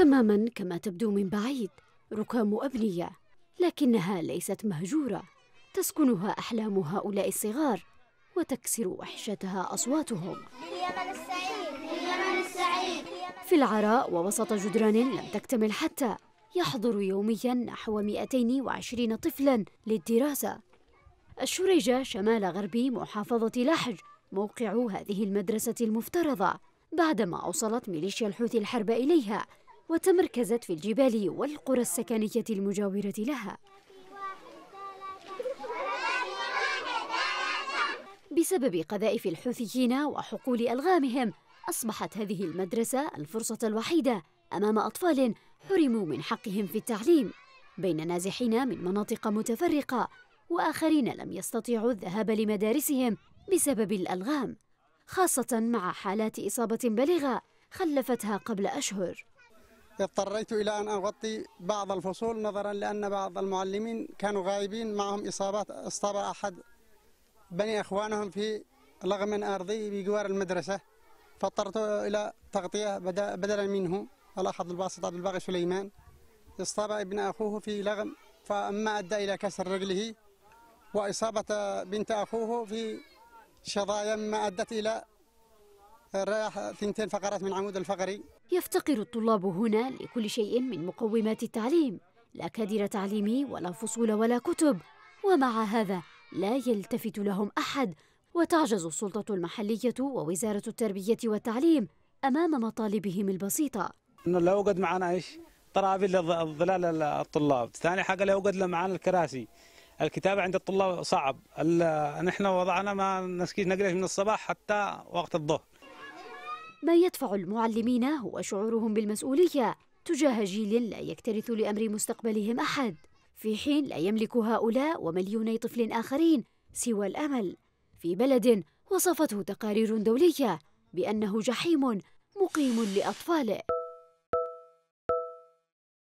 تماما كما تبدو من بعيد ركام أبنية لكنها ليست مهجورة تسكنها أحلام هؤلاء الصغار وتكسر وحشتها أصواتهم في العراء ووسط جدران لم تكتمل حتى يحضر يوميا نحو 220 طفلا للدراسة الشريجة شمال غربي محافظة لحج موقع هذه المدرسة المفترضة بعدما أوصلت ميليشيا الحوثي الحرب إليها وتمركزت في الجبال والقرى السكنية المجاورة لها بسبب قذائف الحوثيين وحقول ألغامهم أصبحت هذه المدرسة الفرصة الوحيدة أمام أطفال حرموا من حقهم في التعليم بين نازحين من مناطق متفرقة وآخرين لم يستطيعوا الذهاب لمدارسهم بسبب الألغام خاصة مع حالات إصابة بلغة خلفتها قبل أشهر اضطريت إلى أن أغطي بعض الفصول نظرا لأن بعض المعلمين كانوا غائبين معهم إصابات اصطاب أحد بني أخوانهم في لغم أرضي بجوار المدرسة فاضطرت إلى تغطية بدلا منه الأحد الباسط عبد الباقي سليمان اصطاب ابن أخوه في لغم فما أدى إلى كسر رجله وإصابة بنت أخوه في شظايا ما أدت إلى رايح ثنتين فقرات من عمود الفقري يفتقر الطلاب هنا لكل شيء من مقومات التعليم لا كادر تعليمي ولا فصول ولا كتب ومع هذا لا يلتفت لهم أحد وتعجز السلطة المحلية ووزارة التربية والتعليم أمام مطالبهم البسيطة لا يوجد معنا إيش طرابيل ظلال الطلاب ثاني حاجة لا يوجد معنا الكراسي الكتابة عند الطلاب صعب نحن وضعنا ما نسكيش نقرأ من الصباح حتى وقت الظهر ما يدفع المعلمين هو شعورهم بالمسؤولية تجاه جيل لا يكترث لأمر مستقبلهم أحد في حين لا يملك هؤلاء ومليوني طفل آخرين سوى الأمل في بلد وصفته تقارير دولية بأنه جحيم مقيم لأطفاله